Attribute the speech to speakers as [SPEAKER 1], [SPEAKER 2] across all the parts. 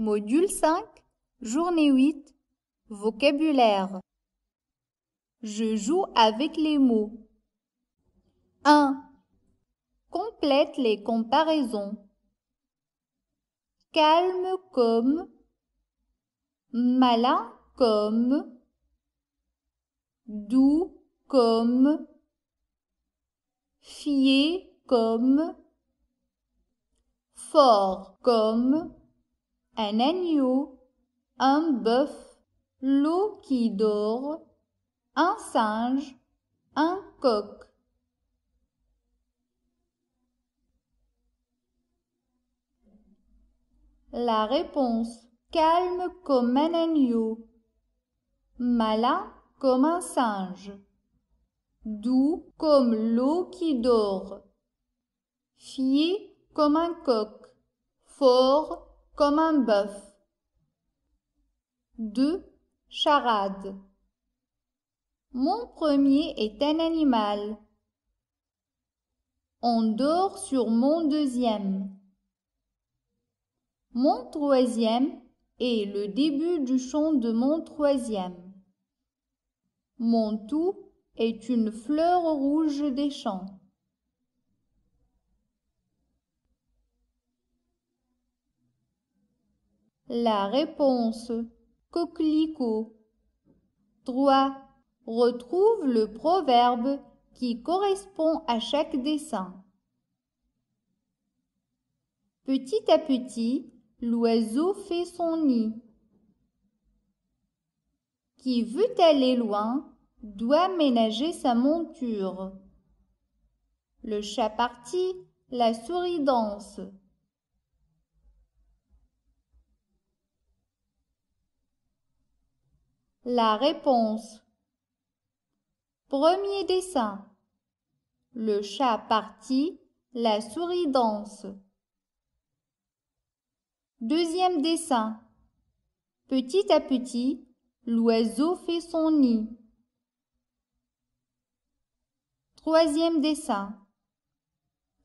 [SPEAKER 1] Module 5, journée 8, vocabulaire. Je joue avec les mots. 1. Complète les comparaisons. Calme comme, malin comme, doux comme, fier comme, fort comme, un agneau, un bœuf, l'eau qui dort, un singe, un coq. La réponse calme comme un agneau, malin comme un singe, doux comme l'eau qui dort, fier comme un coq, fort comme un bœuf. 2. Charade. Mon premier est un animal. On dort sur mon deuxième. Mon troisième est le début du chant de mon troisième. Mon tout est une fleur rouge des champs. La réponse coquelicot. 3. Retrouve le proverbe qui correspond à chaque dessin. Petit à petit, l'oiseau fait son nid. Qui veut aller loin doit ménager sa monture. Le chat partit, la souris danse. La réponse. Premier dessin. Le chat partit, la souris danse. Deuxième dessin. Petit à petit, l'oiseau fait son nid. Troisième dessin.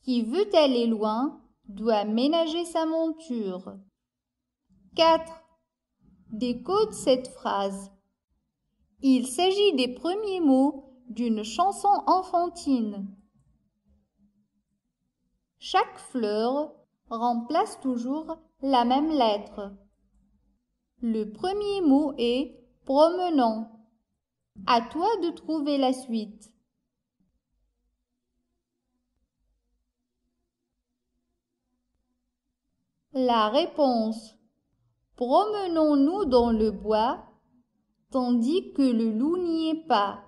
[SPEAKER 1] Qui veut aller loin doit ménager sa monture. Quatre Décode cette phrase. Il s'agit des premiers mots d'une chanson enfantine. Chaque fleur remplace toujours la même lettre. Le premier mot est promenons ». À toi de trouver la suite. La réponse Promenons-nous dans le bois tandis que le loup n'y est pas.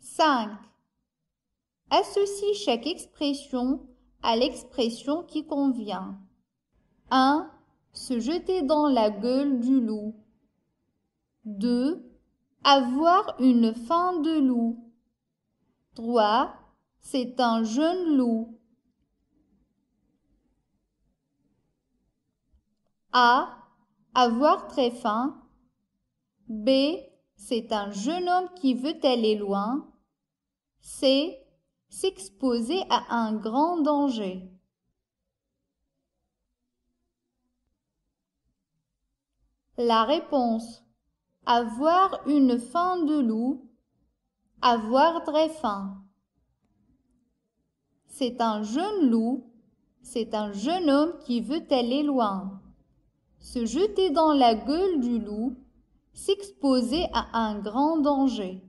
[SPEAKER 1] 5. Associe chaque expression à l'expression qui convient. 1. Se jeter dans la gueule du loup. 2. Avoir une faim de loup. 3. C'est un jeune loup. A. Avoir très faim. B. C'est un jeune homme qui veut aller loin. C. S'exposer à un grand danger. La réponse. Avoir une faim de loup. Avoir très faim. C'est un jeune loup. C'est un jeune homme qui veut aller loin se jeter dans la gueule du loup, s'exposer à un grand danger.